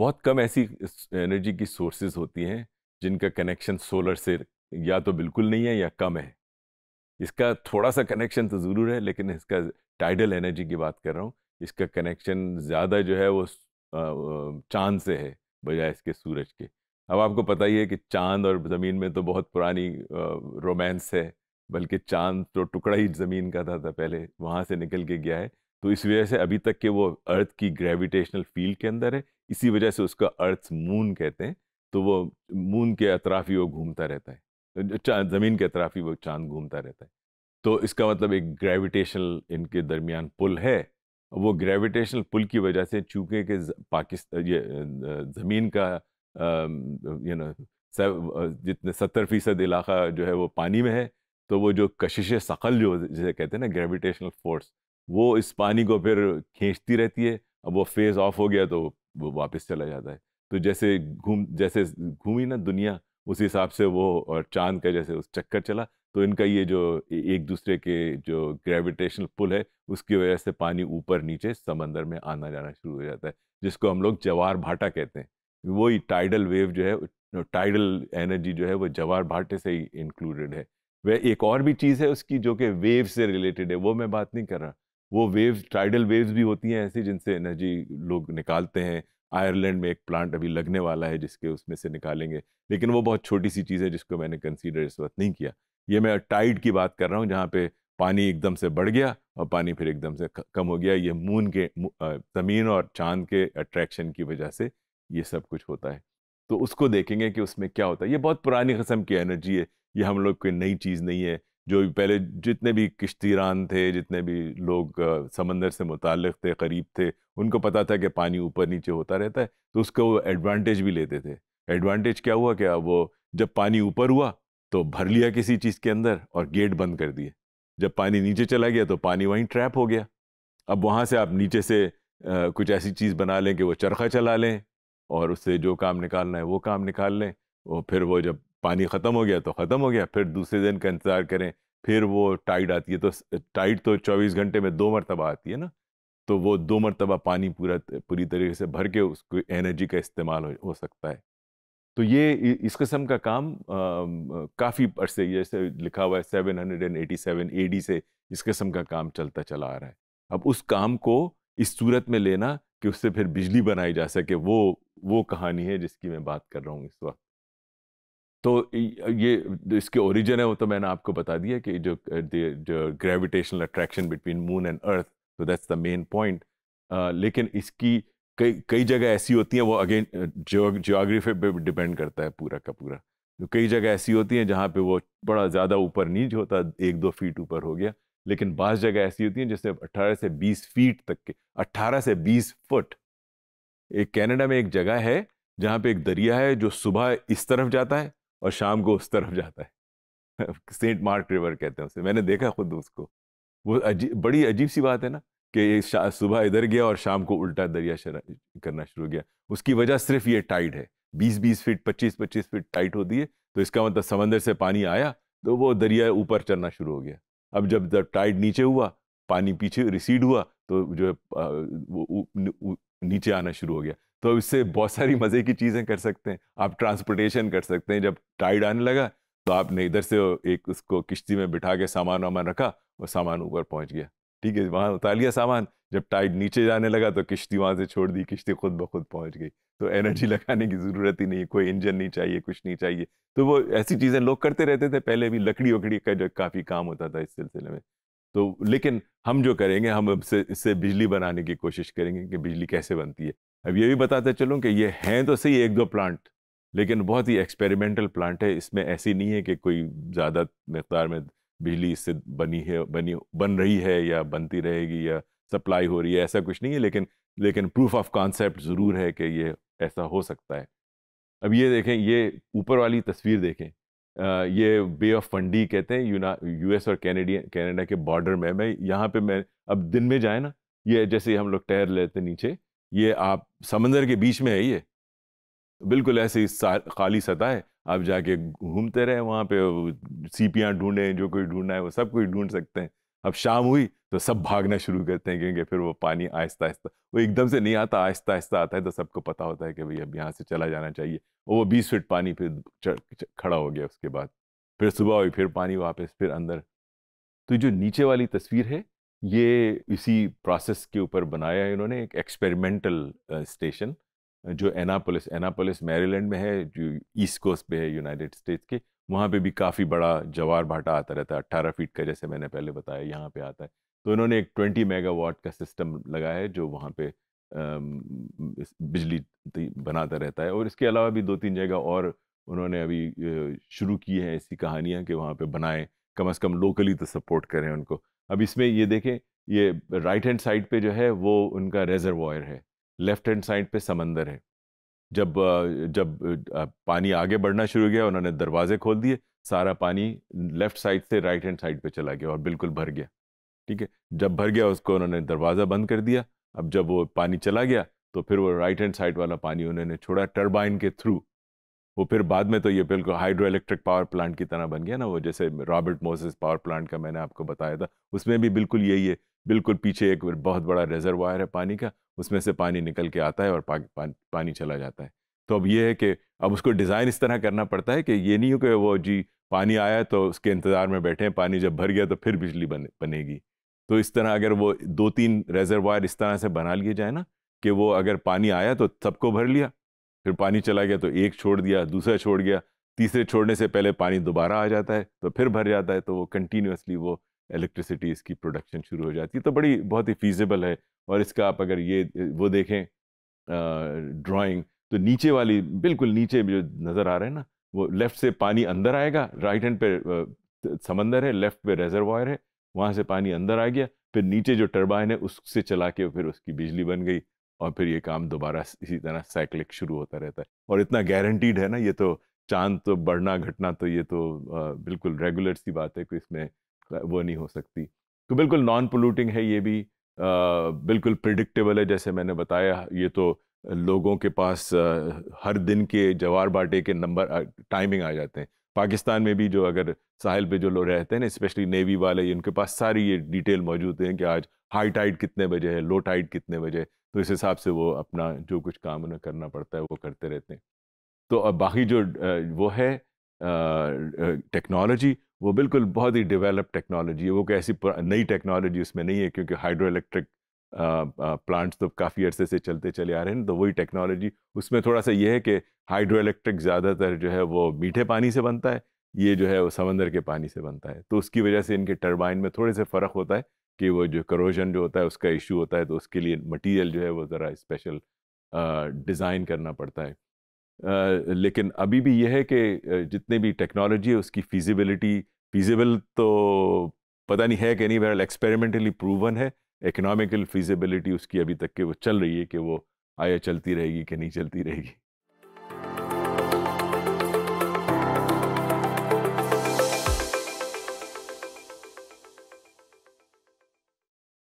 बहुत कम ऐसी एनर्जी की सोर्सेज होती हैं जिनका कनेक्शन सोलर से या तो बिल्कुल नहीं है या कम है इसका थोड़ा सा कनेक्शन तो ज़रूर है लेकिन इसका टाइडल एनर्जी की बात कर रहा हूँ इसका कनेक्शन ज़्यादा जो है वो चांद से है बजाय इसके सूरज के अब आपको पता ही है कि चांद और ज़मीन में तो बहुत पुरानी रोमांस है बल्कि चांद तो टुकड़ा ही ज़मीन का था, था पहले वहाँ से निकल के गया है तो इस वजह से अभी तक के वो अर्थ की ग्रेविटेशनल फील्ड के अंदर है इसी वजह से उसका अर्थ मून कहते हैं तो वो मून के अतराफ ही वो घूमता रहता है ज़मीन के अतराफ ही वो चांद घूमता रहता है तो इसका मतलब एक ग्रेविटेशनल इनके दरमियान पुल है वो ग्रेविटेशनल पुल की वजह से चूंकि कि पाकिस्तान ये ज़मीन का यू नो जितने सत्तर फ़ीसद इलाका जो है वो पानी में है तो वो जो कशिश सकल जो जिसे कहते हैं ना ग्रेविटेशनल फोर्स वो इस पानी को फिर खींचती रहती है अब वो फेज़ ऑफ हो गया तो वो वापस चला जाता है तो जैसे घूम जैसे घूमी ना दुनिया उस हिसाब से वो और चांद का जैसे उस चक्कर चला तो इनका ये जो एक दूसरे के जो ग्रेविटेशनल पुल है उसकी वजह से पानी ऊपर नीचे समंदर में आना जाना शुरू हो जाता है जिसको हम लोग जवार भाटा कहते हैं वही टाइडल वेव जो है टाइडल एनर्जी जो है वो जवार भाटे से ही इंक्लूडेड है वह एक और भी चीज़ है उसकी जो कि वेव से रिलेटेड है वो मैं बात नहीं कर रहा वो वेव्स टाइडल वेव्स भी होती हैं ऐसी जिनसे एनर्जी लोग निकालते हैं आयरलैंड में एक प्लांट अभी लगने वाला है जिसके उसमें से निकालेंगे लेकिन वो बहुत छोटी सी चीज़ है जिसको मैंने कंसीडर इस वक्त नहीं किया ये मैं टाइड की बात कर रहा हूँ जहाँ पे पानी एकदम से बढ़ गया और पानी फिर एकदम से कम हो गया ये मून के ज़मीन और चांद के अट्रैक्शन की वजह से ये सब कुछ होता है तो उसको देखेंगे कि उसमें क्या होता है ये बहुत पुरानी कस्म की एनर्जी है ये हम लोग कोई नई चीज़ नहीं है जो पहले जितने भी किश्तीरान थे जितने भी लोग समंदर से मुतल थे करीब थे उनको पता था कि पानी ऊपर नीचे होता रहता है तो उसका वो एडवांटेज भी लेते थे एडवांटेज क्या हुआ क्या वो जब पानी ऊपर हुआ तो भर लिया किसी चीज़ के अंदर और गेट बंद कर दिए जब पानी नीचे चला गया तो पानी वहीं ट्रैप हो गया अब वहाँ से आप नीचे से आ, कुछ ऐसी चीज़ बना लें कि वो चरखा चला लें और उससे जो काम निकालना है वो काम निकाल लें और फिर वो जब पानी ख़त्म हो गया तो ख़त्म हो गया फिर दूसरे दिन का इंतज़ार करें फिर वो टाइड आती है तो टाइड तो चौबीस घंटे में दो मरतबा आती है ना तो वो दो मरतबा पानी पूरा पूरी तरीके से भर के उसको एनर्जी का इस्तेमाल हो, हो सकता है तो ये इस किस्म का काम काफ़ी अरसे जैसे लिखा हुआ है seven hundred and eighty seven A D से इस किस्म का काम चलता चला आ रहा है अब उस काम को इस सूरत में लेना कि उससे फिर बिजली बनाई जा सके वो वो कहानी है जिसकी मैं बात कर रहा हूँ इस वक्त तो ये इसके ओरिजिन है वो तो मैंने आपको बता दिया कि जो जो gravitational attraction between moon and earth तो दैट्स द मेन पॉइंट लेकिन इसकी कई कई जगह ऐसी होती हैं वो अगेन जियोग्राफी पे डिपेंड करता है पूरा का पूरा तो कई जगह ऐसी होती हैं जहाँ पे वो बड़ा ज़्यादा ऊपर नीच होता एक दो फीट ऊपर हो गया लेकिन बास जगह ऐसी होती हैं जैसे 18 से 20 फीट तक के 18 से 20 फुट एक कनाडा में एक जगह है जहाँ पे एक दरिया है जो सुबह इस तरफ जाता है और शाम को उस तरफ जाता है सेंट मार्क रिवर कहते हैं उसे मैंने देखा खुद उसको वो अजीब बड़ी अजीब सी बात है ना कि सुबह इधर गया और शाम को उल्टा दरिया करना शुरू किया उसकी वजह सिर्फ ये टाइट है बीस बीस फीट पच्चीस पच्चीस फीट टाइट होती है तो इसका मतलब समंदर से पानी आया तो वो दरिया ऊपर चलना शुरू हो गया अब जब जब टाइट नीचे हुआ पानी पीछे रिसीड हुआ तो जो है वो नीचे आना शुरू हो गया तो इससे बहुत सारी मज़े की चीज़ें कर सकते हैं आप ट्रांसपोर्टेशन कर सकते हैं जब टाइड आने लगा तो आपने इधर से एक उसको किश्ती में बिठा के सामान वामान रखा और सामान ऊपर पहुंच गया ठीक है वहाँ उतार लिया सामान जब टाइड नीचे जाने लगा तो किश्ती वहाँ से छोड़ दी किश्ती खुद ब खुद पहुँच गई तो एनर्जी लगाने की ज़रूरत ही नहीं कोई इंजन नहीं चाहिए कुछ नहीं चाहिए तो वो ऐसी चीज़ें लोग करते रहते थे पहले भी लकड़ी वकड़ी का जो काफ़ी काम होता था इस सिलसिले में तो लेकिन हम जो करेंगे हम इससे इससे बिजली बनाने की कोशिश करेंगे कि बिजली कैसे बनती है अब ये भी बताते चलूँ कि ये हैं तो सही एक दो प्लांट लेकिन बहुत ही एक्सपेरिमेंटल प्लांट है इसमें ऐसी नहीं है कि कोई ज़्यादा मकदार में बिजली इससे बनी है बनी बन रही है या बनती रहेगी या सप्लाई हो रही है ऐसा कुछ नहीं है लेकिन लेकिन प्रूफ ऑफ कॉन्सेप्ट ज़रूर है कि ये ऐसा हो सकता है अब ये देखें ये ऊपर वाली तस्वीर देखें आ, ये बे ऑफ फंडी कहते हैं यूना यूएस और कैनेडियन कैनेडा के बॉर्डर में मैं यहाँ पे मैं अब दिन में जाए ना ये जैसे हम लोग टहर लेते नीचे ये आप समंदर के बीच में है ये बिल्कुल ऐसी खाली सतह है आप जाके घूमते रहे वहाँ पे सीपियाँ ढूंढे जो कोई ढूंढना है वो सब कोई ढूंढ सकते हैं अब शाम हुई तो सब भागना शुरू करते हैं क्योंकि फिर वो पानी आहिस्ता आहिस्ता वो एकदम से नहीं आता आहिस्ता आहिस्ता आता है तो सबको पता होता है कि भाई अब यहाँ से चला जाना चाहिए और वो बीस फीट पानी फिर खड़ा हो गया उसके बाद फिर सुबह हुई फिर पानी वापस फिर अंदर तो जो नीचे वाली तस्वीर है ये इसी प्रोसेस के ऊपर बनाया है इन्होंने एक एक्सपेरिमेंटल स्टेशन जो एनापोलिस एनापोलिस मैरीलैंड में है जो ईस्ट कोस्ट पे है यूनाइटेड स्टेट्स के वहाँ पे भी काफ़ी बड़ा जवार भाटा आता रहता है अट्ठारह फीट का जैसे मैंने पहले बताया यहाँ पे आता है तो इन्होंने एक ट्वेंटी मेगावाट का सिस्टम लगाया है जो वहाँ पे बिजली बनाता रहता है और इसके अलावा भी दो तीन जगह और उन्होंने अभी शुरू की है ऐसी कहानियाँ कि वहाँ पर बनाएँ कम अज़ कम लोकली तो सपोर्ट करें उनको अब इसमें ये देखें ये राइट हैंड साइड पे जो है वो उनका रेजरवायर है लेफ्ट हैंड साइड पे समंदर है जब जब पानी आगे बढ़ना शुरू किया उन्होंने दरवाजे खोल दिए सारा पानी लेफ्ट साइड से राइट हैंड साइड पे चला गया और बिल्कुल भर गया ठीक है जब भर गया उसको उन्होंने दरवाज़ा बंद कर दिया अब जब वो पानी चला गया तो फिर वो राइट हैंड साइड वाला पानी उन्होंने छोड़ा टर्बाइन के थ्रू वो फिर बाद में तो ये बिल्कुल हाइड्रो इलेक्ट्रिक पावर प्लांट की तरह बन गया ना वो जैसे रॉबर्ट मोसेस पावर प्लांट का मैंने आपको बताया था उसमें भी बिल्कुल यही है बिल्कुल पीछे एक बहुत बड़ा रिजर्वायर है पानी का उसमें से पानी निकल के आता है और पा, पा, पानी चला जाता है तो अब ये है कि अब उसको डिज़ाइन इस तरह करना पड़ता है कि ये नहीं हो कि वो जी पानी आया तो उसके इंतज़ार में बैठे हैं पानी जब भर गया तो फिर बिजली बने बनेगी तो इस तरह अगर वो दो तीन रेजरवायर इस तरह से बना लिए जाए ना कि वो अगर पानी आया तो सबको भर लिया फिर पानी चला गया तो एक छोड़ दिया दूसरा छोड़ गया तीसरे छोड़ने से पहले पानी दोबारा आ जाता है तो फिर भर जाता है तो वो कंटिन्यूसली वो इलेक्ट्रिसिटी इसकी प्रोडक्शन शुरू हो जाती है तो बड़ी बहुत ही फीजिबल है और इसका आप अगर ये वो देखें ड्राइंग तो नीचे वाली बिल्कुल नीचे जो नज़र आ रहे हैं ना वो लेफ़्ट से पानी अंदर आएगा राइट हैंड पे समंदर है लेफ़्ट पे रेजरवायर है वहाँ से पानी अंदर आ गया फिर नीचे जो टरबाइन है उससे चला के फिर उसकी बिजली बन गई और फिर ये काम दोबारा इसी तरह साइक्लिक शुरू होता रहता है और इतना गारंटीड है ना ये तो चांद तो बढ़ना घटना तो ये तो बिल्कुल रेगुलर सी बात है कि इसमें वो नहीं हो सकती तो बिल्कुल नॉन पोल्यूटिंग है ये भी बिल्कुल प्रिडिक्टेबल है जैसे मैंने बताया ये तो लोगों के पास हर दिन के जवार बाटे के नंबर टाइमिंग आ जाते हैं पाकिस्तान में भी जो अगर साहिल पे जो लोग रहते हैं ना स्पेशली नेवी वाले उनके पास सारी ये डिटेल मौजूद हैं कि आज हाई टाइड कितने बजे है लो टाइड कितने बजे तो इस हिसाब से वो अपना जो कुछ काम उन्हें करना पड़ता है वो करते रहते हैं तो अब बाकी जो वो है टेक्नोलॉजी वो बिल्कुल बहुत ही डेवलप टेक्नोलॉजी है वो कैसी नई टेक्नोलॉजी उसमें नहीं है क्योंकि हाइड्रो इलेक्ट्रिक प्लांट्स तो काफ़ी अरसे से चलते चले आ रहे हैं तो वही टेक्नोलॉजी उसमें थोड़ा सा ये है कि हाइड्रो इलेक्ट्रिक ज़्यादातर जो है वो मीठे पानी से बनता है ये जो है वो समंदर के पानी से बनता है तो उसकी वजह से इनके टर्बाइन में थोड़े से फ़र्क होता है कि वो जो करोजन जो होता है उसका इशू होता है तो उसके लिए मटेरियल जो है वो ज़रा स्पेशल डिज़ाइन करना पड़ता है आ, लेकिन अभी भी यह है कि जितने भी टेक्नोलॉजी है उसकी फिजिबिलिटी फिजिबल तो पता नहीं है कि नहीं बहरहाल एक्सपेरिमेंटली प्रूवन है इकोनॉमिकल फिजिबिलिटी उसकी अभी तक के वो चल रही है कि वो आया चलती रहेगी कि नहीं चलती रहेगी